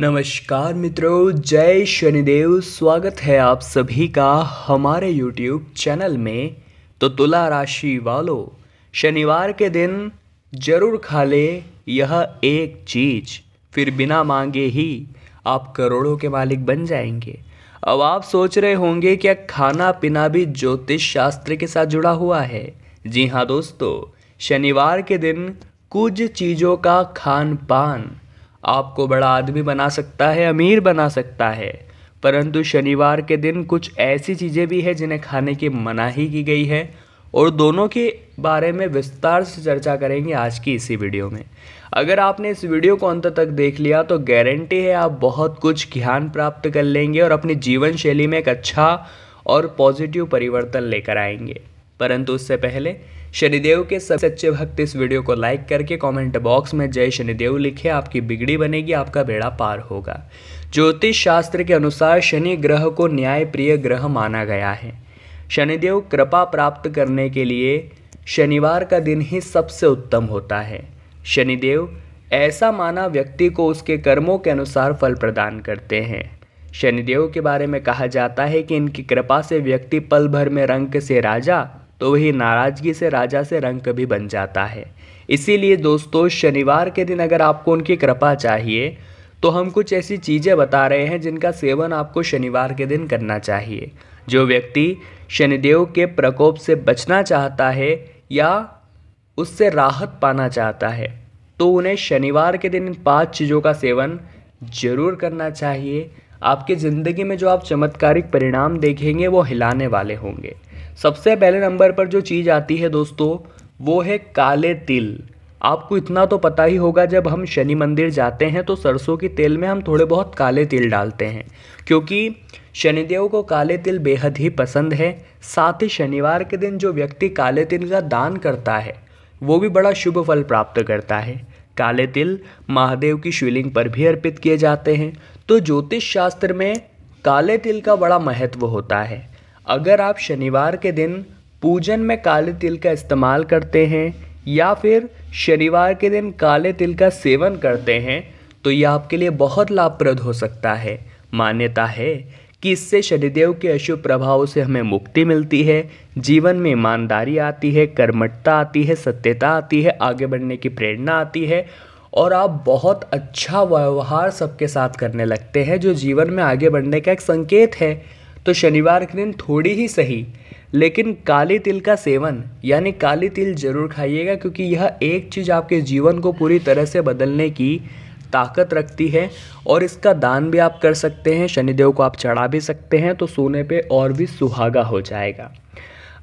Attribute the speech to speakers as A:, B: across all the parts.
A: नमस्कार मित्रों जय शनिदेव स्वागत है आप सभी का हमारे YouTube चैनल में तो तुला राशि वालों शनिवार के दिन जरूर खा ले यह एक चीज फिर बिना मांगे ही आप करोड़ों के मालिक बन जाएंगे अब आप सोच रहे होंगे क्या खाना पीना भी ज्योतिष शास्त्र के साथ जुड़ा हुआ है जी हाँ दोस्तों शनिवार के दिन कुछ चीज़ों का खान पान आपको बड़ा आदमी बना सकता है अमीर बना सकता है परंतु शनिवार के दिन कुछ ऐसी चीज़ें भी हैं जिन्हें खाने की मनाही की गई है और दोनों के बारे में विस्तार से चर्चा करेंगे आज की इसी वीडियो में अगर आपने इस वीडियो को अंत तक देख लिया तो गारंटी है आप बहुत कुछ ज्ञान प्राप्त कर लेंगे और अपनी जीवन शैली में एक अच्छा और पॉजिटिव परिवर्तन लेकर आएंगे परंतु उससे पहले शनिदेव के सब सच्चे भक्त इस वीडियो को लाइक करके कमेंट बॉक्स में जय शनिदेव लिखे आपकी बिगड़ी बनेगी आपका बेड़ा पार होगा ज्योतिष शास्त्र के अनुसार शनि ग्रह को न्याय प्रिय ग्रह माना गया है शनिदेव कृपा प्राप्त करने के लिए शनिवार का दिन ही सबसे उत्तम होता है शनिदेव ऐसा माना व्यक्ति को उसके कर्मों के अनुसार फल प्रदान करते हैं शनिदेव के बारे में कहा जाता है कि इनकी कृपा से व्यक्ति पल भर में रंग से राजा तो वही नाराज़गी से राजा से रंग कभी बन जाता है इसीलिए दोस्तों शनिवार के दिन अगर आपको उनकी कृपा चाहिए तो हम कुछ ऐसी चीज़ें बता रहे हैं जिनका सेवन आपको शनिवार के दिन करना चाहिए जो व्यक्ति शनिदेव के प्रकोप से बचना चाहता है या उससे राहत पाना चाहता है तो उन्हें शनिवार के दिन इन पाँच चीज़ों का सेवन ज़रूर करना चाहिए आपकी ज़िंदगी में जो आप चमत्कारिक परिणाम देखेंगे वो हिलाने वाले होंगे सबसे पहले नंबर पर जो चीज़ आती है दोस्तों वो है काले तिल आपको इतना तो पता ही होगा जब हम शनि मंदिर जाते हैं तो सरसों के तेल में हम थोड़े बहुत काले तिल डालते हैं क्योंकि शनिदेव को काले तिल बेहद ही पसंद है साथ ही शनिवार के दिन जो व्यक्ति काले तिल का दान करता है वो भी बड़ा शुभ फल प्राप्त करता है काले तिल महादेव की शिवलिंग पर भी अर्पित किए जाते हैं तो ज्योतिष शास्त्र में काले तिल का बड़ा महत्व होता है अगर आप शनिवार के दिन पूजन में काले तिल का इस्तेमाल करते हैं या फिर शनिवार के दिन काले तिल का सेवन करते हैं तो यह आपके लिए बहुत लाभप्रद हो सकता है मान्यता है कि इससे शनिदेव के अशुभ प्रभावों से हमें मुक्ति मिलती है जीवन में ईमानदारी आती है कर्मठता आती है सत्यता आती है आगे बढ़ने की प्रेरणा आती है और आप बहुत अच्छा व्यवहार सबके साथ करने लगते हैं जो जीवन में आगे बढ़ने का एक संकेत है तो शनिवार के दिन थोड़ी ही सही लेकिन काले तिल का सेवन यानी काली तिल जरूर खाइएगा क्योंकि यह एक चीज़ आपके जीवन को पूरी तरह से बदलने की ताकत रखती है और इसका दान भी आप कर सकते हैं शनिदेव को आप चढ़ा भी सकते हैं तो सोने पे और भी सुहागा हो जाएगा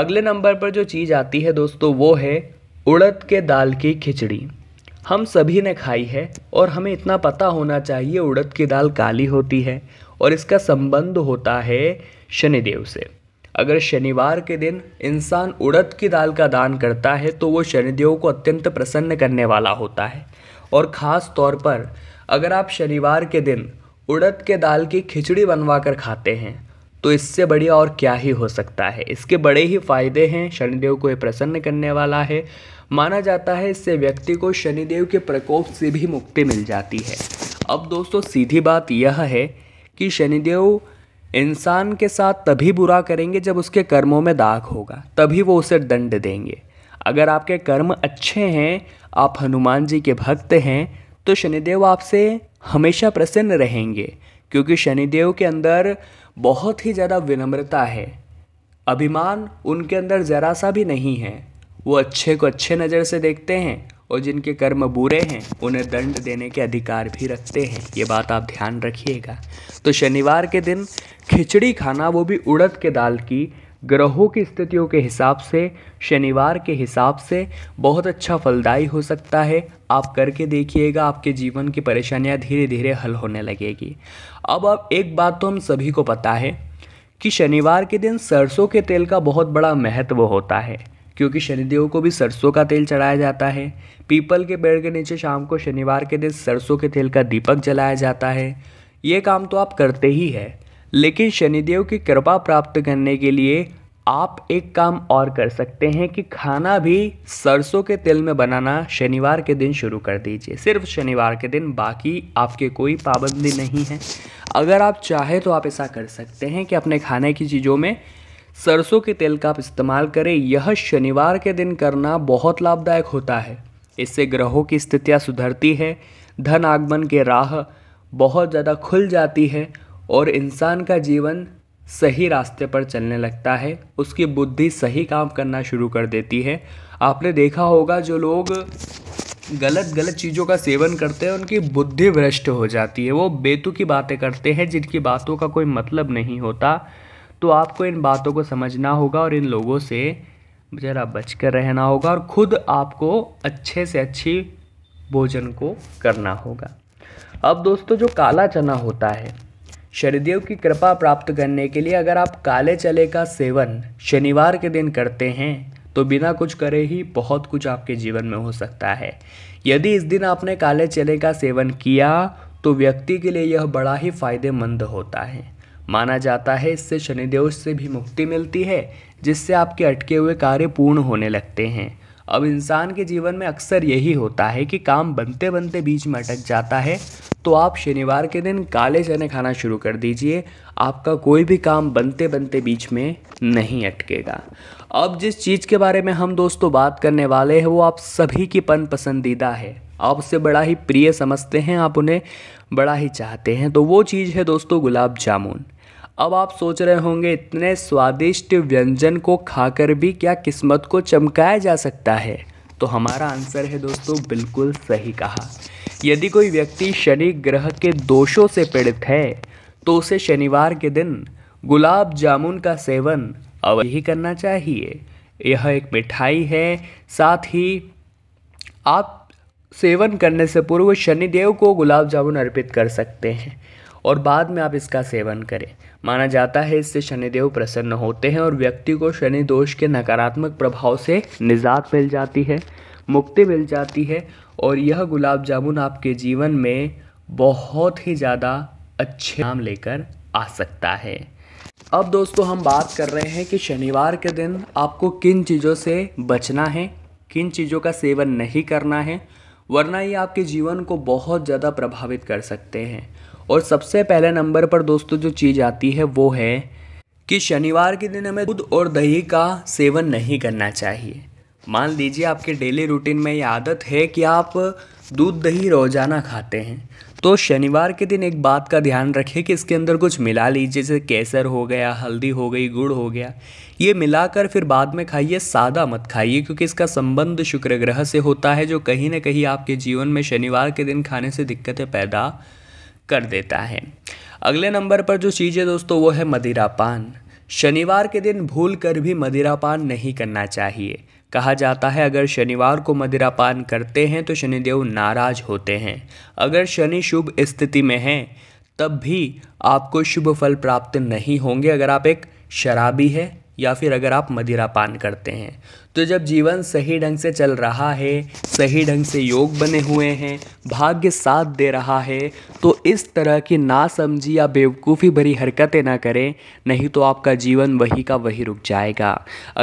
A: अगले नंबर पर जो चीज़ आती है दोस्तों वो है उड़द के दाल की खिचड़ी हम सभी ने खाई है और हमें इतना पता होना चाहिए उड़द की दाल काली होती है और इसका संबंध होता है शनिदेव से अगर शनिवार के दिन इंसान उड़द की दाल का दान करता है तो वो शनिदेव को अत्यंत प्रसन्न करने वाला होता है और ख़ास तौर पर अगर आप शनिवार के दिन उड़द के दाल की खिचड़ी बनवा कर खाते हैं तो इससे बढ़िया और क्या ही हो सकता है इसके बड़े ही फायदे हैं शनिदेव को ये प्रसन्न करने वाला है माना जाता है इससे व्यक्ति को शनिदेव के प्रकोप से भी मुक्ति मिल जाती है अब दोस्तों सीधी बात यह है कि शनिदेव इंसान के साथ तभी बुरा करेंगे जब उसके कर्मों में दाग होगा तभी वो उसे दंड देंगे अगर आपके कर्म अच्छे हैं आप हनुमान जी के भक्त हैं तो शनिदेव आपसे हमेशा प्रसन्न रहेंगे क्योंकि शनिदेव के अंदर बहुत ही ज़्यादा विनम्रता है अभिमान उनके अंदर ज़रा सा भी नहीं है वो अच्छे को अच्छे नज़र से देखते हैं और जिनके कर्म बुरे हैं उन्हें दंड देने के अधिकार भी रखते हैं ये बात आप ध्यान रखिएगा तो शनिवार के दिन खिचड़ी खाना वो भी उड़द के दाल की ग्रहों की स्थितियों के हिसाब से शनिवार के हिसाब से बहुत अच्छा फलदायी हो सकता है आप करके देखिएगा आपके जीवन की परेशानियां धीरे धीरे हल होने लगेगी अब अब एक बात तो हम सभी को पता है कि शनिवार के दिन सरसों के तेल का बहुत बड़ा महत्व होता है क्योंकि शनिदेव को भी सरसों का तेल चढ़ाया जाता है पीपल के पेड़ के नीचे शाम को शनिवार के दिन सरसों के तेल का दीपक जलाया जाता है ये काम तो आप करते ही है लेकिन शनिदेव की कृपा प्राप्त करने के लिए आप एक काम और कर सकते हैं कि खाना भी सरसों के तेल में बनाना शनिवार के दिन शुरू कर दीजिए सिर्फ शनिवार के दिन बाकी आपके कोई पाबंदी नहीं है अगर आप चाहें तो आप ऐसा कर सकते हैं कि अपने खाने की चीज़ों में सरसों के तेल का आप इस्तेमाल करें यह शनिवार के दिन करना बहुत लाभदायक होता है इससे ग्रहों की स्थितियाँ सुधरती है धन आगमन के राह बहुत ज़्यादा खुल जाती है और इंसान का जीवन सही रास्ते पर चलने लगता है उसकी बुद्धि सही काम करना शुरू कर देती है आपने देखा होगा जो लोग गलत गलत चीज़ों का सेवन करते हैं उनकी बुद्धि भ्रष्ट हो जाती है वो बेतु की बातें करते हैं जिनकी बातों का कोई मतलब नहीं होता तो आपको इन बातों को समझना होगा और इन लोगों से ज़रा बच कर रहना होगा और ख़ुद आपको अच्छे से अच्छी भोजन को करना होगा अब दोस्तों जो काला चना होता है शनिदेव की कृपा प्राप्त करने के लिए अगर आप काले चले का सेवन शनिवार के दिन करते हैं तो बिना कुछ करे ही बहुत कुछ आपके जीवन में हो सकता है यदि इस दिन आपने काले चने का सेवन किया तो व्यक्ति के लिए यह बड़ा ही फायदेमंद होता है माना जाता है इससे शनिदेव से भी मुक्ति मिलती है जिससे आपके अटके हुए कार्य पूर्ण होने लगते हैं अब इंसान के जीवन में अक्सर यही होता है कि काम बनते बनते बीच में अटक जाता है तो आप शनिवार के दिन काले चने खाना शुरू कर दीजिए आपका कोई भी काम बनते बनते बीच में नहीं अटकेगा अब जिस चीज़ के बारे में हम दोस्तों बात करने वाले हैं वो आप सभी की पन पसंदीदा है आप उसे बड़ा ही प्रिय समझते हैं आप उन्हें बड़ा ही चाहते हैं तो वो चीज़ है दोस्तों गुलाब जामुन अब आप सोच रहे होंगे इतने स्वादिष्ट व्यंजन को खाकर भी क्या किस्मत को चमकाया जा सकता है तो हमारा आंसर है दोस्तों बिल्कुल सही कहा यदि कोई व्यक्ति शनि ग्रह के दोषों से पीड़ित है तो उसे शनिवार के दिन गुलाब जामुन का सेवन अवश्य ही करना चाहिए यह एक मिठाई है साथ ही आप सेवन करने से पूर्व शनिदेव को गुलाब जामुन अर्पित कर सकते हैं और बाद में आप इसका सेवन करें माना जाता है इससे शनिदेव प्रसन्न होते हैं और व्यक्ति को शनि दोष के नकारात्मक प्रभाव से निजात मिल जाती है मुक्ति मिल जाती है और यह गुलाब जामुन आपके जीवन में बहुत ही ज़्यादा अच्छे नाम लेकर आ सकता है अब दोस्तों हम बात कर रहे हैं कि शनिवार के दिन आपको किन चीज़ों से बचना है किन चीज़ों का सेवन नहीं करना है वरना ये आपके जीवन को बहुत ज़्यादा प्रभावित कर सकते हैं और सबसे पहले नंबर पर दोस्तों जो चीज़ आती है वो है कि शनिवार के दिन हमें दूध और दही का सेवन नहीं करना चाहिए मान लीजिए आपके डेली रूटीन में ये आदत है कि आप दूध दही रोज़ाना खाते हैं तो शनिवार के दिन एक बात का ध्यान रखें कि इसके अंदर कुछ मिला लीजिए जैसे केसर हो गया हल्दी हो गई गुड़ हो गया ये मिलाकर फिर बाद में खाइए सादा मत खाइए क्योंकि इसका संबंध शुक्र ग्रह से होता है जो कहीं ना कहीं आपके जीवन में शनिवार के दिन खाने से दिक्कतें पैदा कर देता है अगले नंबर पर जो चीज़ है दोस्तों वो है मदिरा पान शनिवार के दिन भूल कर भी मदिरा पान नहीं करना चाहिए कहा जाता है अगर शनिवार को मदिरा पान करते हैं तो शनिदेव नाराज होते हैं अगर शनि शुभ स्थिति में हैं तब भी आपको शुभ फल प्राप्त नहीं होंगे अगर आप एक शराबी है या फिर अगर आप मदिरा पान करते हैं तो जब जीवन सही ढंग से चल रहा है सही ढंग से योग बने हुए हैं भाग्य साथ दे रहा है तो इस तरह की नासमझी या बेवकूफ़ी भरी हरकतें ना करें नहीं तो आपका जीवन वही का वही रुक जाएगा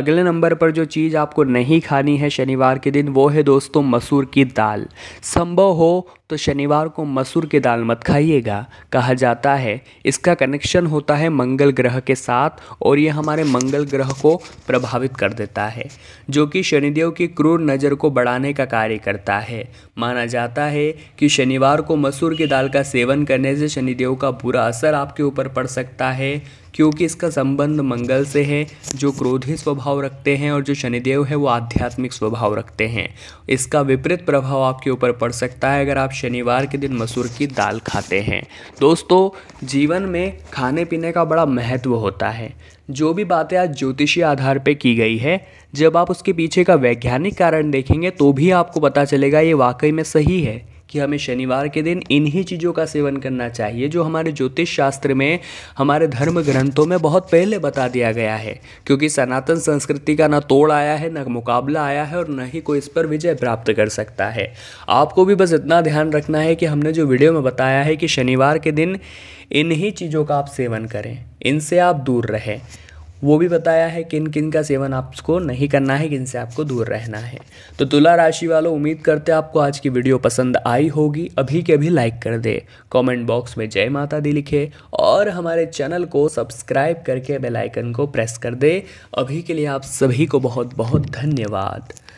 A: अगले नंबर पर जो चीज़ आपको नहीं खानी है शनिवार के दिन वो है दोस्तों मसूर की दाल संभव हो तो शनिवार को मसूर की दाल मत खाइएगा कहा जाता है इसका कनेक्शन होता है मंगल ग्रह के साथ और ये हमारे मंगल ग्रह को प्रभावित कर देता है जो कि शनिदेव की क्रूर नज़र को बढ़ाने का कार्य करता है माना जाता है कि शनिवार को मसूर की दाल का सेवन करने से शनिदेव का बुरा असर आपके ऊपर पड़ सकता है क्योंकि इसका संबंध मंगल से है जो क्रोधी स्वभाव रखते हैं और जो शनिदेव है वो आध्यात्मिक स्वभाव रखते हैं इसका विपरीत प्रभाव आपके ऊपर पड़ सकता है अगर आप शनिवार के दिन मसूर की दाल खाते हैं दोस्तों जीवन में खाने पीने का बड़ा महत्व होता है जो भी बातें आज ज्योतिषीय आधार पर की गई है जब आप उसके पीछे का वैज्ञानिक कारण देखेंगे तो भी आपको पता चलेगा ये वाकई में सही है कि हमें शनिवार के दिन इन्हीं चीज़ों का सेवन करना चाहिए जो हमारे ज्योतिष शास्त्र में हमारे धर्म ग्रंथों में बहुत पहले बता दिया गया है क्योंकि सनातन संस्कृति का ना तोड़ आया है ना मुकाबला आया है और न ही कोई इस पर विजय प्राप्त कर सकता है आपको भी बस इतना ध्यान रखना है कि हमने जो वीडियो में बताया है कि शनिवार के दिन इन्हीं चीज़ों का आप सेवन करें इनसे आप दूर रहें वो भी बताया है किन किन का सेवन आपको नहीं करना है किन से आपको दूर रहना है तो तुला राशि वालों उम्मीद करते हैं आपको आज की वीडियो पसंद आई होगी अभी के अभी लाइक कर दे कमेंट बॉक्स में जय माता दी लिखे और हमारे चैनल को सब्सक्राइब करके बेल आइकन को प्रेस कर दे अभी के लिए आप सभी को बहुत बहुत धन्यवाद